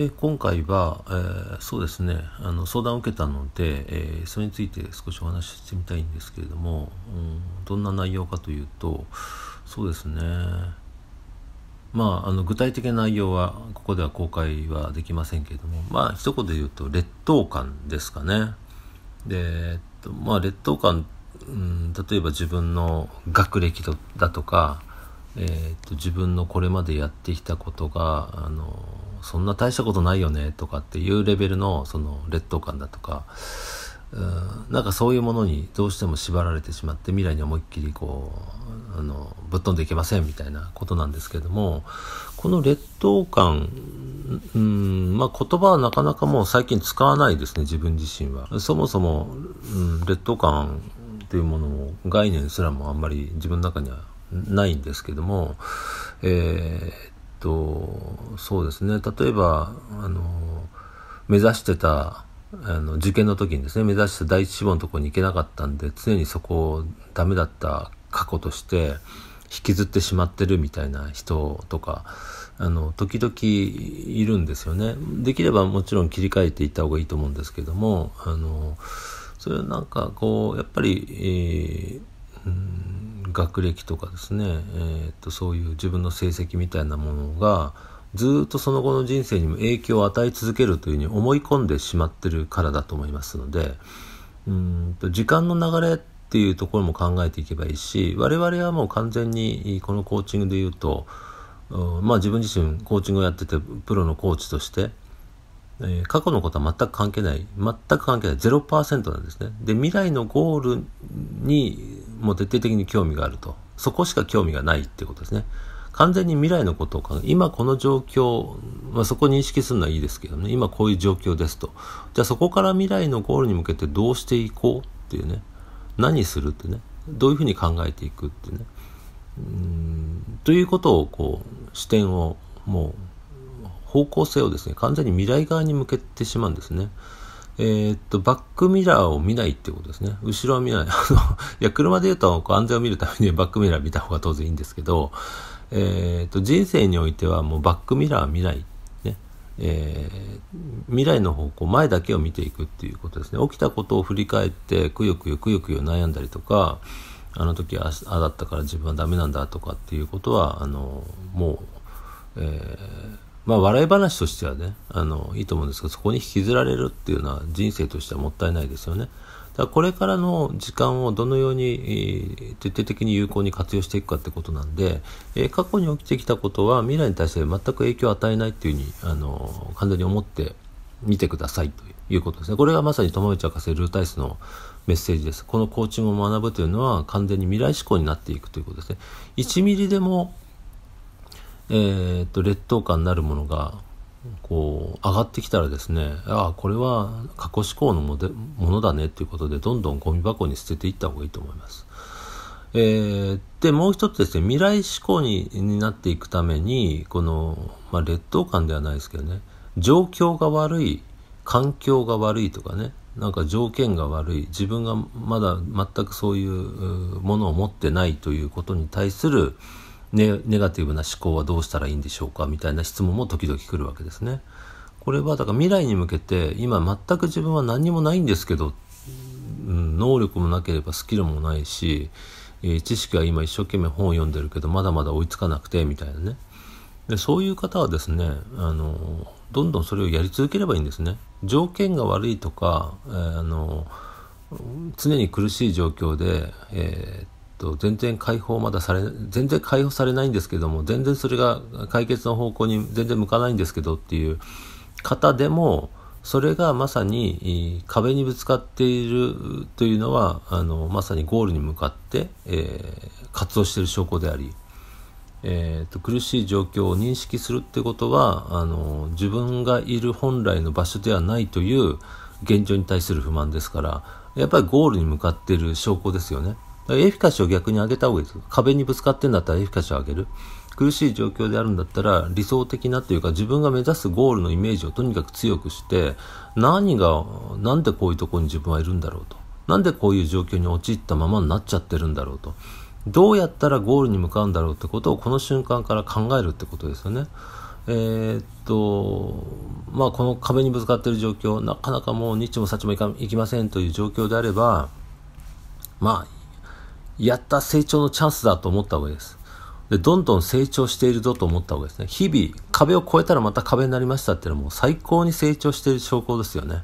え今回は、えー、そうですねあの相談を受けたので、えー、それについて少しお話ししてみたいんですけれども、うん、どんな内容かというとそうですねまあ、あの具体的な内容はここでは公開はできませんけれどもまあ一言で言うと劣等感ですかね。で、えっと、まあ劣等感、うん、例えば自分の学歴だとか、えー、っと自分のこれまでやってきたことがあのそんな大したことないよねとかっていうレベルのその劣等感だとかうんなんかそういうものにどうしても縛られてしまって未来に思いっきりこうあのぶっ飛んでいけませんみたいなことなんですけどもこの劣等感うんまあ言葉はなかなかもう最近使わないですね自分自身は。そもそも、うん、劣等感というものを概念すらもあんまり自分の中にはないんですけども、えー、とそうですね例えばあの目指してたあの受験の時にですね目指して第一志望のところに行けなかったんで常にそこをダメだった過去として引きずってしまってるみたいな人とかあの時々いるんですよねできればもちろん切り替えていった方がいいと思うんですけどもあのそれはなんかこうやっぱり、学歴とかですね、えー、っとそういう自分の成績みたいなものがずっとその後の人生にも影響を与え続けるというふうに思い込んでしまってるからだと思いますのでうんと時間の流れっていうところも考えていけばいいし我々はもう完全にこのコーチングで言うとまあ自分自身コーチングをやっててプロのコーチとしてえー、過去のことは全く関係ない。全く関係ない。0%なんですね。で、未来のゴールにもう徹底的に興味があると。そこしか興味がないってことですね。完全に未来のことを考え、今この状況、まあ、そこ認識するのはいいですけどね、今こういう状況ですと。じゃあそこから未来のゴールに向けてどうしていこうっていうね、何するってね、どういうふうに考えていくってね。うんということをこう視点をもう方向性をですね、完全に未来側に向けてしまうんですね。えー、っと、バックミラーを見ないってことですね。後ろは見ない。あの、いや、車で言うと安全を見るためにバックミラー見た方が当然いいんですけど、えー、っと、人生においてはもうバックミラー見ない。ね。えー、未来の方向、前だけを見ていくっていうことですね。起きたことを振り返って、くよくよくよくよ悩んだりとか、あの時ああだったから自分はダメなんだとかっていうことは、あの、もう、えーまあ、笑い話としてはね、あの、いいと思うんですけど、そこに引きずられるっていうのは人生としてはもったいないですよね。だからこれからの時間をどのように徹底的に有効に活用していくかってことなんで、え過去に起きてきたことは未来に対して全く影響を与えないっていうふうに、あの、完全に思ってみてくださいということですね。これがまさに友道博士ルータイスのメッセージです。このコーチングを学ぶというのは完全に未来志向になっていくということですね。1ミリでもえー、っと、劣等感になるものが、こう、上がってきたらですね、ああ、これは過去思考のもでものだねっていうことで、どんどんゴミ箱に捨てていった方がいいと思います。えー、で、もう一つですね、未来思考にになっていくために、この、まあ、劣等感ではないですけどね、状況が悪い、環境が悪いとかね、なんか条件が悪い、自分がまだ全くそういうものを持ってないということに対する、ネネガティブな思考はどうしたらいいんでしょうかみたいな質問も時々来るわけですね。これはだから未来に向けて今全く自分は何にもないんですけど、うん、能力もなければスキルもないし、えー、知識は今一生懸命本を読んでるけどまだまだ追いつかなくてみたいなね。でそういう方はですねあのどんどんそれをやり続ければいいんですね。条件が悪いとか、えー、あの常に苦しい状況で、えーと、全然解放まだされ、全然解放されないんですけども、全然それが解決の方向に全然向かないんですけどっていう方でも、それがまさに壁にぶつかっているというのは、あの、まさにゴールに向かって、えー、活動している証拠であり、えーと、苦しい状況を認識するってことはあの自分がいる本来の場所ではないという現状に対する不満ですからやっぱりゴールに向かっている証拠ですよね。エフィカシーを逆に上げた方がいいです。壁にぶつかってんだったらエフィカシーを上げる。苦しい状況であるんだったら理想的なというか自分が目指すゴールのイメージをとにかく強くして何が、なんでこういうとこに自分はいるんだろうと。なんでこういう状況に陥ったままになっちゃってるんだろうと。どうやったらゴールに向かうんだろうってことをこの瞬間から考えるってことですよね。えー、っと、まあこの壁にぶつかってる状況、なかなかもう日もさちも行いきませんという状況であれば、まあやった成長のチャンスだと思った方がいいです。で、どんどん成長しているぞと思った方がいいですね。日々、壁を越えたらまた壁になりましたっていうのも最高に成長している証拠ですよね。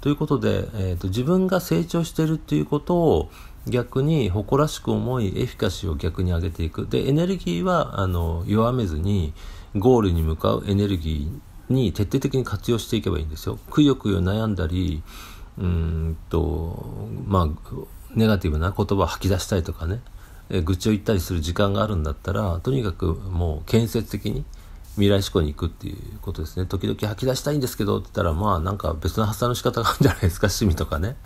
ということで、えーと、自分が成長しているっていうことを逆に誇らしく思い、エフィカシーを逆に上げていく。で、エネルギーはあの弱めずに、ゴールに向かうエネルギーに徹底的に活用していけばいいんですよ。くよくよ悩んだり、うんと、まあ、ネガティブな言葉を吐き出したりとかね、え愚痴を言ったりする時間があるんだったらとにかくもう建設的に未来志向に行くっていうことですね時々吐き出したいんですけどって言ったらまあなんか別の発散の仕方があるんじゃないですか 趣味とかね、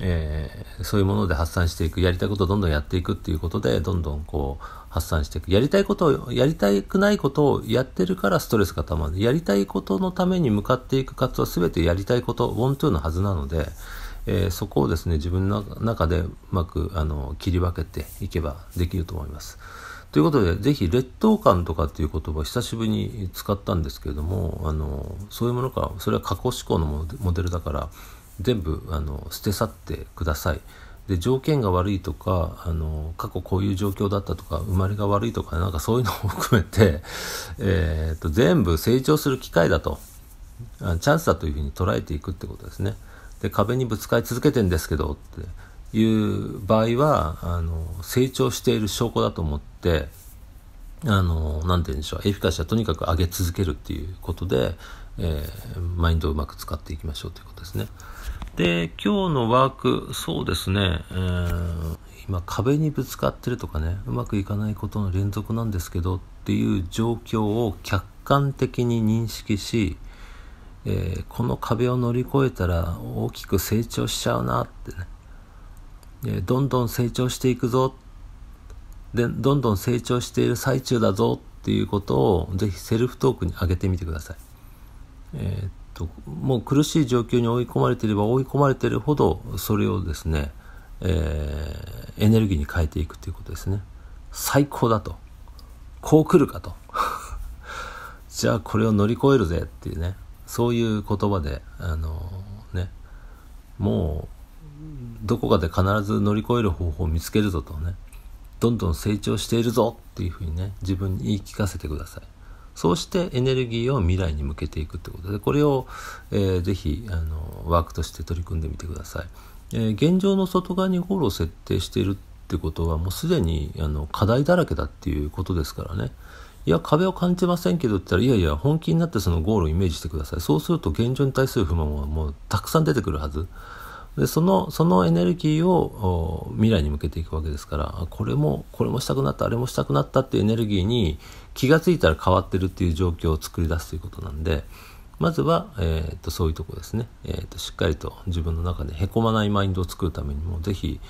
えー、そういうもので発散していくやりたいことをどんどんやっていくっていうことでどんどんこう発散していくやりたいことをやりたくないことをやってるからストレスがたまるやりたいことのために向かっていく活動は全てやりたいこと want to のはずなのでえー、そこをですね自分の中でうまくあの切り分けていけばできると思います。ということで、ぜひ劣等感とかっていう言葉を久しぶりに使ったんですけれども、あのそういうものかそれは過去思考のモデルだから、全部あの捨て去ってください。で条件が悪いとかあの過去こういう状況だったとか生まれが悪いとかなんかそういうのを含めて、えーと、と全部成長する機会だとチャンスだというふうに捉えていくってことですね。で壁にぶつかり続けてんですけどっていう場合はあの成長している証拠だと思ってあの何て言うんでしょうエフィカシーはとにかく上げ続けるっていうことで、えー、マインドをうまく使っていきましょうということですね。で今日のワークそうですね、えー、今壁にぶつかってるとかねうまくいかないことの連続なんですけどっていう状況を客観的に認識しえー、この壁を乗り越えたら大きく成長しちゃうなってね、えー、どんどん成長していくぞでどんどん成長している最中だぞっていうことをぜひセルフトークに上げてみてください、えー、っともう苦しい状況に追い込まれていれば追い込まれているほどそれをですね、えエネルギーに変えていくということですね最高だとこう来るかと じゃあこれを乗り越えるぜっていうねそういう言葉で、あのね、もう、どこかで必ず乗り越える方法を見つけるぞとね、どんどん成長しているぞっていうふうにね、自分に言い聞かせてください。そうしてエネルギーを未来に向けていくってことで、これを、えー、ぜひ、あの、ワークとして取り組んでみてください。えー、現状の外側にゴールを設定しているってことは、もうすでに、あの、課題だらけだっていうことですからね。いや、壁を感じませんけどって言ったら、いやいや、本気になってそのゴールをイメージしてください。そうすると現状に対する不満はもうたくさん出てくるはず。で、その、そのエネルギーを未来に向けていくわけですから、これも、これもしたくなった、あれもしたくなったっていうエネルギーに気がついたら変わってるっていう状況を作り出すということなんで、まずは、えーと、とそういうとこですね、えーと、としっかりと自分の中でへこまないマインドを作るためにもぜひ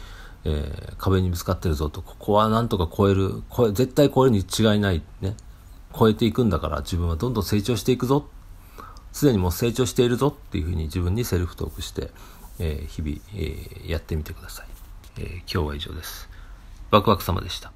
えー、壁にぶつかってるぞと、ここはなんとか超える、超え、絶対超えるに違いない、ね。超えていくんだから自分はどんどん成長していくぞ。すでにもう成長しているぞっていうふうに自分にセルフトークして、えー、日々、えー、やってみてください、え今日は以上です。ワクワク様でした。